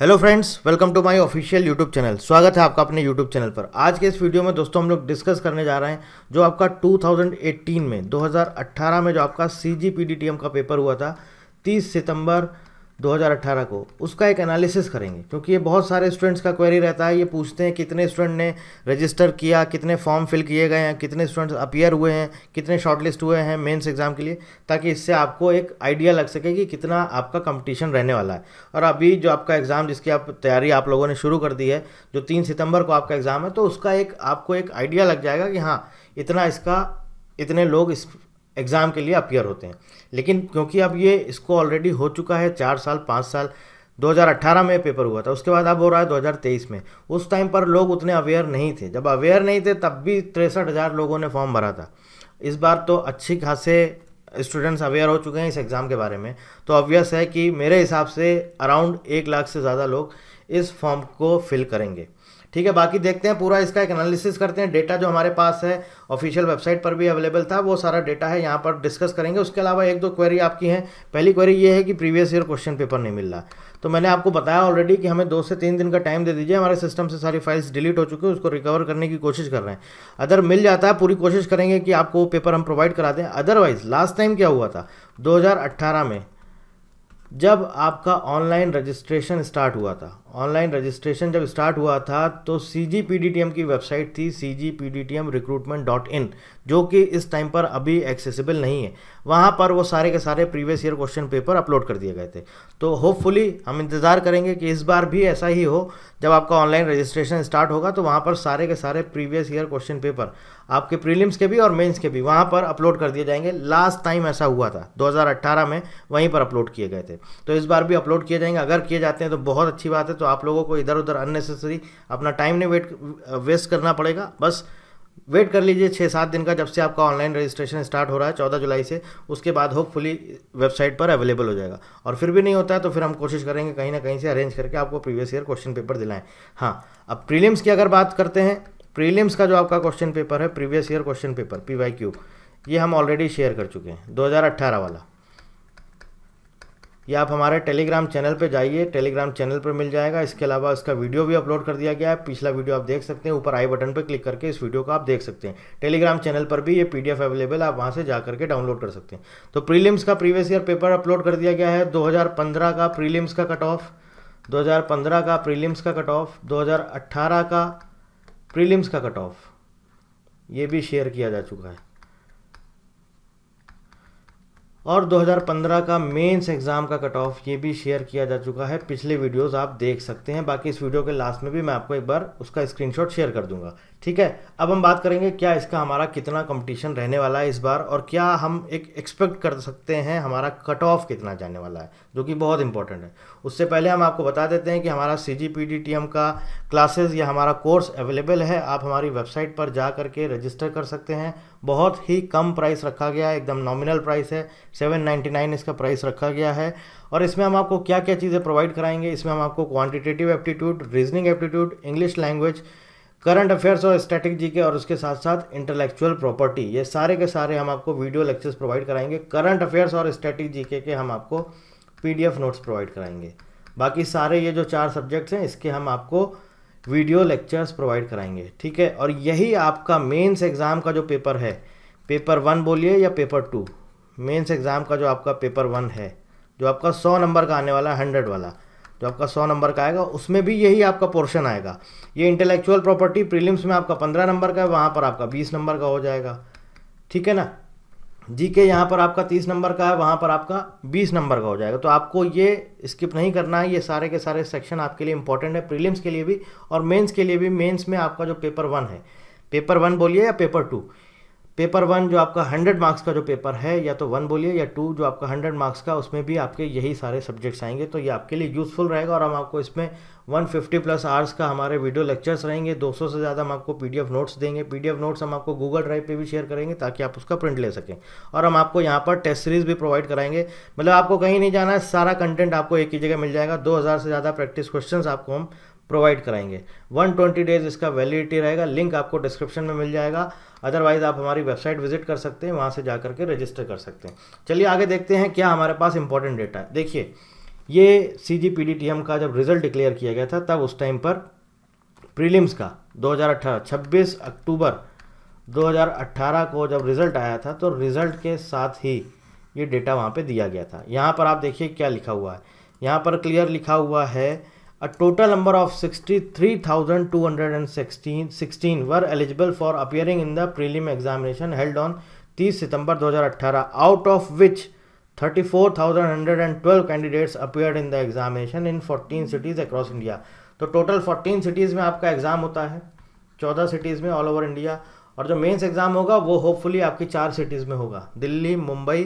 hello friends welcome to my official YouTube channel स्वागत है आपका अपने यूट्यूब चैनल पर आज के इस वीडियो में दोस्तों हम लोग डिस्कस करने जा रहे हैं जो आपका 2018 में 2018 में जो आपका सी जी का पेपर हुआ था 30 सितंबर 2018 को उसका एक एनालिसिस करेंगे क्योंकि ये बहुत सारे स्टूडेंट्स का क्वेरी रहता है ये पूछते हैं कितने स्टूडेंट ने रजिस्टर किया कितने फॉर्म फिल किए गए हैं कितने स्टूडेंट्स अपियर हुए हैं कितने शॉर्टलिस्ट हुए हैं मेंस एग्ज़ाम के लिए ताकि इससे आपको एक आइडिया लग सके कि कितना आपका कंपटीशन रहने वाला है और अभी जो आपका एग्ज़ाम जिसकी आप तैयारी आप लोगों ने शुरू कर दी है जो तीन सितंबर को आपका एग्ज़ाम है तो उसका एक आपको एक आइडिया लग जाएगा कि हाँ इतना इसका इतने लोग इस एग्ज़ाम के लिए अपियर होते हैं लेकिन क्योंकि अब ये इसको ऑलरेडी हो चुका है चार साल पाँच साल 2018 में पेपर हुआ था उसके बाद अब हो रहा है 2023 में उस टाइम पर लोग उतने अवेयर नहीं थे जब अवेयर नहीं थे तब भी तिरसठ हज़ार लोगों ने फॉर्म भरा था इस बार तो अच्छी खासे स्टूडेंट्स अवेयर हो चुके हैं इस एग्ज़ाम के बारे में तो ऑब्वियस है कि मेरे हिसाब से अराउंड एक लाख से ज़्यादा लोग इस फॉर्म को फिल करेंगे ठीक है बाकी देखते हैं पूरा इसका एक एनालिसिस करते हैं डेटा जो हमारे पास है ऑफिशियल वेबसाइट पर भी अवेलेबल था वो सारा डेटा है यहाँ पर डिस्कस करेंगे उसके अलावा एक दो क्वेरी आपकी हैं पहली क्वेरी ये है कि प्रीवियस ईयर क्वेश्चन पेपर नहीं मिल रहा तो मैंने आपको बताया ऑलरेडी कि हमें दो से तीन दिन का टाइम दे दीजिए हमारे सिस्टम से सारी फाइल्स डिलीट हो चुकी है उसको रिकवर करने की कोशिश कर रहे हैं अदर मिल जाता है पूरी कोशिश करेंगे कि आपको वो पेपर हम प्रोवाइड करा दें अदरवाइज लास्ट टाइम क्या हुआ था दो में जब आपका ऑनलाइन रजिस्ट्रेशन स्टार्ट हुआ था ऑनलाइन रजिस्ट्रेशन जब स्टार्ट हुआ था तो C G P D T M की वेबसाइट थी C G P D T M recruitment dot in जो कि इस टाइम पर अभी एक्सेसिबल नहीं है वहाँ पर वो सारे के सारे previous year question paper upload कर दिए गए थे तो होपफुली हम इंतज़ार करेंगे कि इस बार भी ऐसा ही हो जब आपका ऑनलाइन रजिस्ट्रेशन स्टार्ट होगा तो वहाँ पर सारे के सारे प्रीवियस ईयर क्वेश्चन पेपर आपके प्रीलिम्स के भी और मेंस के भी वहाँ पर अपलोड कर दिए जाएंगे लास्ट टाइम ऐसा हुआ था 2018 में वहीं पर अपलोड किए गए थे तो इस बार भी अपलोड किए जाएंगे अगर किए जाते हैं तो बहुत अच्छी बात है तो तो आप लोगों को इधर उधर अननेसेसरी अपना टाइम नहीं वेट वेस्ट करना पड़ेगा बस वेट कर लीजिए छः सात दिन का जब से आपका ऑनलाइन रजिस्ट्रेशन स्टार्ट हो रहा है चौदह जुलाई से उसके बाद होपफुली वेबसाइट पर अवेलेबल हो जाएगा और फिर भी नहीं होता है तो फिर हम कोशिश करेंगे कहीं ना कहीं से अरेंज करके आपको प्रीवियस ईयर क्वेश्चन पेपर दिलाएं हाँ अब प्रीलिम्स की अगर बात करते हैं प्रीलिम्स का जो आपका क्वेश्चन पेपर है previous year question paper P ये हम ऑलरेडी शेयर कर चुके हैं दो वाला या आप हमारे टेलीग्राम चैनल पर जाइए टेलीग्राम चैनल पर मिल जाएगा इसके अलावा इसका वीडियो भी अपलोड कर दिया गया है पिछला वीडियो आप देख सकते हैं ऊपर आई बटन पर क्लिक करके इस वीडियो को आप देख सकते हैं टेलीग्राम चैनल पर भी ये पीडीएफ अवेलेबल आप वहाँ से जा करके डाउनलोड कर सकते हैं तो प्रीलिम्स का प्रीवियस ईयर पेपर अपलोड कर दिया गया है दो का प्रीलिम्स का कट ऑफ 2015 का प्रीलिम्स का कट ऑफ 2018 का प्रीलिम्स का कट ऑफ ये भी शेयर किया जा चुका है और 2015 का मेंस एग्ज़ाम का कट ऑफ ये भी शेयर किया जा चुका है पिछले वीडियोस आप देख सकते हैं बाकी इस वीडियो के लास्ट में भी मैं आपको एक बार उसका स्क्रीनशॉट शेयर कर दूंगा ठीक है अब हम बात करेंगे क्या इसका हमारा कितना कंपटीशन रहने वाला है इस बार और क्या हम एक एक्सपेक्ट कर सकते हैं हमारा कट ऑफ कितना जाने वाला है जो कि बहुत इंपॉर्टेंट है उससे पहले हम आपको बता देते हैं कि हमारा C G P D T M का क्लासेज या हमारा कोर्स अवेलेबल है आप हमारी वेबसाइट पर जा करके रजिस्टर कर सकते हैं बहुत ही कम प्राइस रखा गया है एकदम नॉमिनल प्राइस है सेवन नाइन्टी नाइन इसका प्राइस रखा गया है और इसमें हम आपको क्या क्या चीज़ें प्रोवाइड कराएंगे इसमें हम आपको quantitative aptitude reasoning aptitude English language current affairs और स्ट्रेटेजी के और उसके साथ साथ इंटेलेक्चुअल प्रॉपर्टी ये सारे के सारे हम आपको वीडियो लेक्चर्स प्रोवाइड कराएंगे करंट अफेयर्स और स्ट्रेटेजी के, के हम आपको पीडीएफ नोट्स प्रोवाइड कराएंगे बाकी सारे ये जो चार सब्जेक्ट्स हैं इसके हम आपको वीडियो लेक्चर्स प्रोवाइड कराएंगे ठीक है और यही आपका मेन्स एग्ज़ाम का जो पेपर है पेपर वन बोलिए या पेपर टू मेन्स एग्ज़ाम का जो आपका पेपर वन है जो आपका सौ नंबर का आने वाला है हंड्रेड वाला जो आपका सौ नंबर का आएगा उसमें भी यही आपका पोर्शन आएगा ये इंटेलेक्चुअल प्रॉपर्टी प्रीलिम्स में आपका पंद्रह नंबर का है वहाँ पर आपका बीस नंबर का हो जाएगा ठीक है ना जी के यहाँ पर आपका तीस नंबर का है वहाँ पर आपका बीस नंबर का हो जाएगा तो आपको ये स्किप नहीं करना है ये सारे के सारे सेक्शन आपके लिए इंपॉर्टेंट है प्रीलिम्स के लिए भी और मेंस के लिए भी मेंस में आपका जो पेपर वन है पेपर वन बोलिए या पेपर टू पेपर वन जो आपका हंड्रेड मार्क्स का जो पेपर है या तो वन बोलिए या टू जो आपका हंड्रेड मार्क्स का उसमें भी आपके यही सारे सब्जेक्ट्स आएंगे तो ये आपके लिए यूज़फुल रहेगा और हम आपको इसमें वन फिफ्टी प्लस आवर्स का हमारे वीडियो लेक्चर्स रहेंगे दो सौ से ज़्यादा हम आपको पी डी एफ नोट्स देंगे पी डी एफ नोट्स हम आपको गूगल ड्राइव पर भी शेयर करेंगे ताकि आप उसका प्रिंट ले सकें और हम आपको यहाँ पर टेस्ट सीरीज़ भी प्रोवाइड कराएंगे मतलब आपको कहीं नहीं जाना है सारा कंटेंट आपको एक ही जगह मिल जाएगा दो हज़ार से ज़्यादा प्रैक्टिस क्वेश्चन आपको हम प्रोवाइड कराएंगे 120 डेज इसका वैलिडिटी रहेगा लिंक आपको डिस्क्रिप्शन में मिल जाएगा अदरवाइज़ आप हमारी वेबसाइट विजिट कर सकते हैं वहाँ से जा करके रजिस्टर कर सकते हैं चलिए आगे देखते हैं क्या हमारे पास इंपॉर्टेंट डेटा है देखिए ये C G P D T M का जब रिजल्ट डिक्लेयर किया गया था तब उस टाइम पर प्रीलिम्स का 2018 26 अक्टूबर 2018 को जब रिज़ल्ट आया था तो रिज़ल्ट के साथ ही ये डेटा वहाँ पे दिया गया था यहाँ पर आप देखिए क्या लिखा हुआ है यहाँ पर क्लियर लिखा हुआ है a total number of 63,216 were eligible for appearing in the prelim examination held on 30 September 2018 out of which 34,112 candidates appeared in the examination in 14 cities across India तो टोटल 14 सिटीज़ में आपका एग्ज़ाम होता है 14 cities में all over India और जो mains exam होगा वो होपफुली आपकी चार सिटीज़ में होगा दिल्ली मुंबई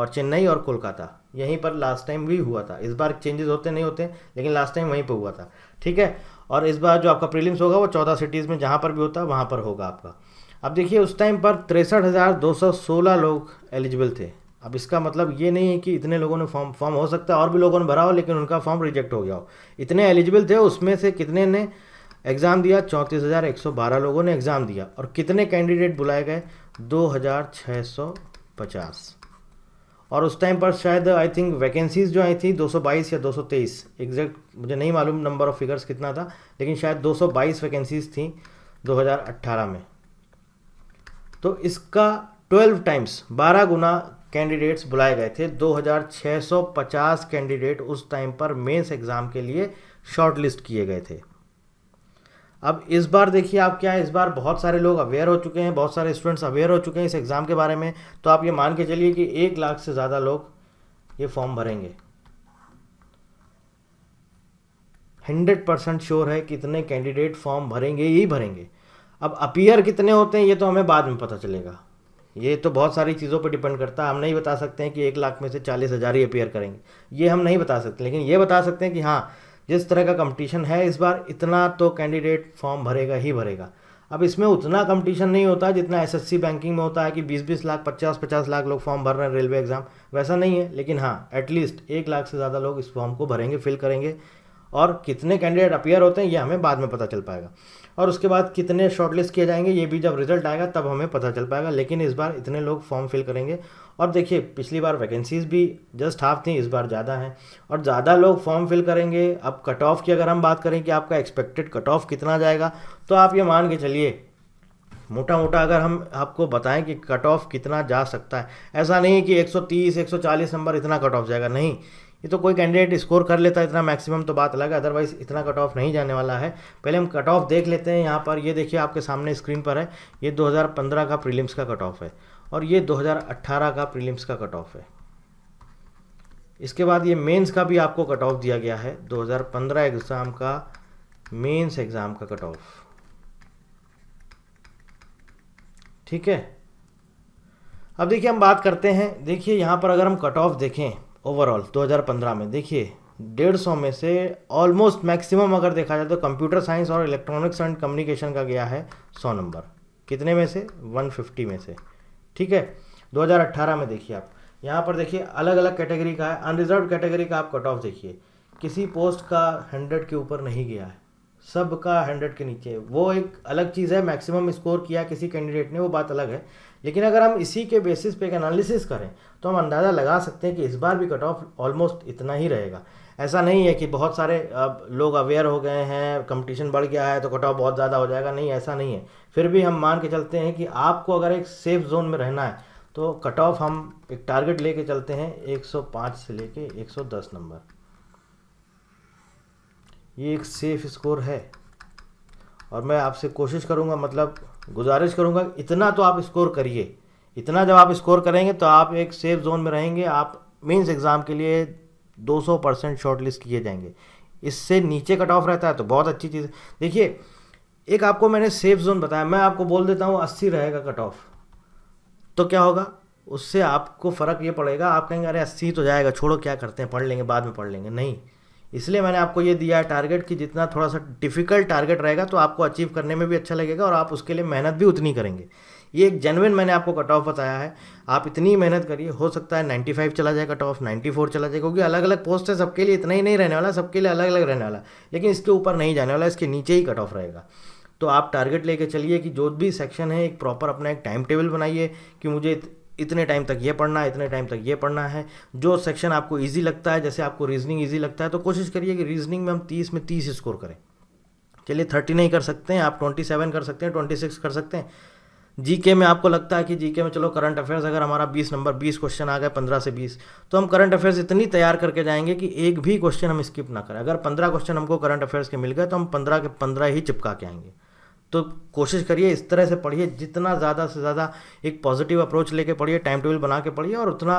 और चेन्नई और कोलकाता यहीं पर लास्ट टाइम भी हुआ था इस बार चेंजेस होते नहीं होते लेकिन लास्ट टाइम वहीं पर हुआ था ठीक है और इस बार जो आपका प्रीलिम्स होगा वो चौदह सिटीज़ में जहाँ पर भी होता है वहाँ पर होगा आपका अब देखिए उस टाइम पर तिरसठ हज़ार दो सौ सोलह लोग एलिजिबल थे अब इसका मतलब ये नहीं है कि इतने लोगों ने फॉर्म फॉर्म हो सकता है और भी लोगों ने भरा हो लेकिन उनका फॉर्म रिजेक्ट हो गया हो इतने एलिजिबल थे उसमें से कितने ने एग्ज़ाम दिया चौंतीस हज़ार एक सौ बारह लोगों ने एग्ज़ाम दिया और कितने कैंडिडेट बुलाए गए दो हज़ार छः सौ पचास और उस टाइम पर शायद आई थिंक वैकेंसीज जो आई थी 222 या 223 एग्जैक्ट मुझे नहीं मालूम नंबर ऑफ फिगर्स कितना था लेकिन शायद 222 वैकेंसीज थी 2018 में तो इसका 12 टाइम्स 12 गुना कैंडिडेट्स बुलाए गए थे 2650 कैंडिडेट उस टाइम पर मेंस एग्ज़ाम के लिए शॉर्टलिस्ट किए गए थे अब इस बार देखिए आप क्या है इस बार बहुत सारे लोग अवेयर हो चुके हैं बहुत सारे स्टूडेंट्स अवेयर हो चुके हैं इस एग्ज़ाम के बारे में तो आप ये मान के चलिए कि एक लाख से ज़्यादा लोग ये फॉर्म भरेंगे हंड्रेड परसेंट श्योर है कितने कैंडिडेट फॉर्म भरेंगे यही भरेंगे अब अपीयर कितने होते हैं ये तो हमें बाद में पता चलेगा ये तो बहुत सारी चीज़ों पर डिपेंड करता है हम नहीं बता सकते हैं कि एक लाख में से चालीस हज़ार ही अपीयर करेंगे ये हम नहीं बता सकते लेकिन ये बता सकते हैं कि हाँ जिस तरह का कंपटीशन है इस बार इतना तो कैंडिडेट फॉर्म भरेगा ही भरेगा अब इसमें उतना कंपटीशन नहीं होता जितना एसएससी बैंकिंग में होता है कि 20-20 लाख 50-50 लाख लोग फॉर्म भर रहे हैं रेलवे एग्ज़ाम वैसा नहीं है लेकिन हाँ एटलीस्ट एक लाख से ज़्यादा लोग इस फॉर्म को भरेंगे फिल करेंगे और कितने कैंडिडेट अपियर होते हैं ये हमें बाद में पता चल पाएगा और उसके बाद कितने शॉर्टलिस्ट किए जाएंगे ये भी जब रिजल्ट आएगा तब हमें पता चल पाएगा लेकिन इस बार इतने लोग फॉर्म फिल करेंगे और देखिए पिछली बार वैकेंसीज़ भी जस्ट हाफ थी इस बार ज़्यादा हैं और ज़्यादा लोग फॉर्म फिल करेंगे अब कट ऑफ की अगर हम बात करें कि आपका एक्सपेक्टेड कट ऑफ कितना जाएगा तो आप ये मान के चलिए मोटा मोटा अगर हम आपको बताएं कि कट ऑफ कितना जा सकता है ऐसा नहीं कि 130 140 नंबर इतना कट ऑफ जाएगा नहीं ये तो कोई कैंडिडेट स्कोर कर लेता है इतना मैक्सिमम तो बात अलग है अदरवाइज इतना कट ऑफ नहीं जाने वाला है पहले हम कट ऑफ देख लेते हैं यहाँ पर ये देखिए आपके सामने स्क्रीन पर है ये 2015 का प्रीलिम्स का कट ऑफ है और ये 2018 का प्रीलिम्स का कट ऑफ है इसके बाद ये मेन्स का भी आपको कट ऑफ दिया गया है दो एग्ज़ाम का मेन्स एग्ज़ाम का कट ऑफ ठीक है अब देखिए हम बात करते हैं देखिए यहाँ पर अगर हम कट ऑफ देखें ओवरऑल 2015 में देखिए डेढ़ सौ में से ऑलमोस्ट मैक्सिमम अगर देखा जाए तो कंप्यूटर साइंस और इलेक्ट्रॉनिक्स एंड कम्युनिकेशन का गया है सौ नंबर कितने में से 150 में से ठीक है 2018 में देखिए आप यहाँ पर देखिए अलग अलग कैटेगरी का है अनरिजर्व कैटेगरी का आप कट ऑफ देखिए किसी पोस्ट का हंड्रेड के ऊपर नहीं गया है सब का हंड्रेड के नीचे वो एक अलग चीज़ है मैक्सिमम स्कोर किया किसी कैंडिडेट ने वो बात अलग है लेकिन अगर हम इसी के बेसिस पे एक एनालिसिस करें तो हम अंदाज़ा लगा सकते हैं कि इस बार भी कट ऑफ ऑलमोस्ट इतना ही रहेगा ऐसा नहीं है कि बहुत सारे अब लोग अवेयर हो गए हैं कंपटीशन बढ़ गया है तो कट ऑफ बहुत ज़्यादा हो जाएगा नहीं ऐसा नहीं है फिर भी हम मान के चलते हैं कि आपको अगर एक सेफ जोन में रहना है तो कट ऑफ हम एक टारगेट लेके चलते हैं 105 से लेके 110 नंबर ये एक सेफ स्कोर है और मैं आपसे कोशिश करूँगा मतलब गुजारिश करूँगा इतना तो आप स्कोर करिए इतना जब आप स्कोर करेंगे तो आप एक सेफ जोन में रहेंगे आप मेंस एग्ज़ाम के लिए 200 परसेंट शॉर्ट लिस्ट किए जाएंगे इससे नीचे कट ऑफ रहता है तो बहुत अच्छी चीज़ देखिए एक आपको मैंने सेफ जोन बताया मैं आपको बोल देता हूँ अस्सी रहेगा कट ऑफ तो क्या होगा उससे आपको फ़र्क ये पड़ेगा आप कहेंगे अरे अस्सी तो जाएगा छोड़ो क्या करते हैं पढ़ लेंगे बाद में पढ़ लेंगे नहीं इसलिए मैंने आपको ये दिया है टारगेट कि जितना थोड़ा सा डिफ़िकल्ट टारगेट रहेगा तो आपको अचीव करने में भी अच्छा लगेगा और आप उसके लिए मेहनत भी उतनी करेंगे ये एक जेनविन मैंने आपको कट ऑफ बताया है आप इतनी मेहनत करिए हो सकता है 95 चला जाए कट ऑफ 94 चला जाए क्योंकि अलग अलग पोस्ट है सबके लिए इतना ही नहीं रहने वाला सबके लिए अलग अलग रहने वाला लेकिन इसके ऊपर नहीं जाने वाला इसके नीचे ही कट ऑफ रहेगा तो आप टारगेट लेके चलिए कि जो भी सेक्शन है एक प्रॉपर अपना एक टाइम टेबल बनाइए कि मुझे इतने टाइम तक ये पढ़ना है इतने टाइम तक ये पढ़ना है जो सेक्शन आपको ईजी लगता है जैसे आपको रीजनिंग ईजी लगता है तो कोशिश करिए कि रीजनिंग में हम तीस में तीस स्कोर करें चलिए थर्टी नहीं कर सकते हैं आप ट्वेंटी सेवन कर सकते हैं ट्वेंटी सिक्स कर सकते हैं जीके में आपको लगता है कि जीके में चलो करंट अफेयर्स अगर हमारा बीस नंबर बीस क्वेश्चन आ गए पंद्रह से बीस तो हम करंट अफेयर्स इतनी तैयार करके जाएंगे कि एक भी क्वेश्चन हम स्किप ना करें अगर पंद्रह क्वेश्चन हमको करंट अफेयर्स के मिल गए तो हम पंद्रह के पंद्रह ही चिपका के आएंगे तो कोशिश करिए इस तरह से पढ़िए जितना ज़्यादा से ज़्यादा एक पॉजिटिव अप्रोच लेके पढ़िए टाइम टेबल बना के पढ़िए और उतना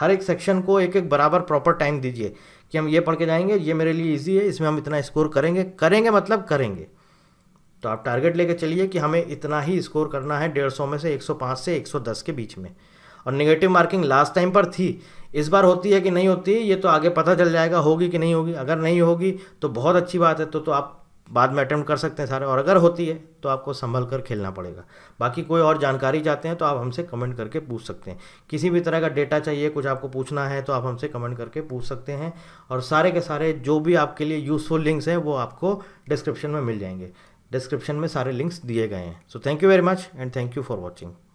हर एक सेक्शन को एक एक बराबर प्रॉपर टाइम दीजिए कि हम ये पढ़ के जाएंगे ये मेरे लिए ईजी है इसमें हम इतना स्कोर करेंगे करेंगे मतलब करेंगे तो आप टारगेट लेके चलिए कि हमें इतना ही स्कोर करना है डेढ़ सौ में से एक सौ पाँच से एक सौ दस के बीच में और निगेटिव मार्किंग लास्ट टाइम पर थी इस बार होती है कि नहीं होती ये तो आगे पता चल जाएगा होगी कि नहीं होगी अगर नहीं होगी तो बहुत अच्छी बात है तो, तो आप बाद में अटैम्प्ट कर सकते हैं सारे और अगर होती है तो आपको संभल कर खेलना पड़ेगा बाकी कोई और जानकारी चाहते हैं तो आप हमसे कमेंट करके पूछ सकते हैं किसी भी तरह का डेटा चाहिए कुछ आपको पूछना है तो आप हमसे कमेंट करके पूछ सकते हैं और सारे के सारे जो भी आपके लिए यूज़फुल लिंक्स हैं वो आपको डिस्क्रिप्शन में मिल जाएंगे डिस्क्रिप्शन में सारे लिंक्स दिए गए हैं so thank you very much and thank you for watching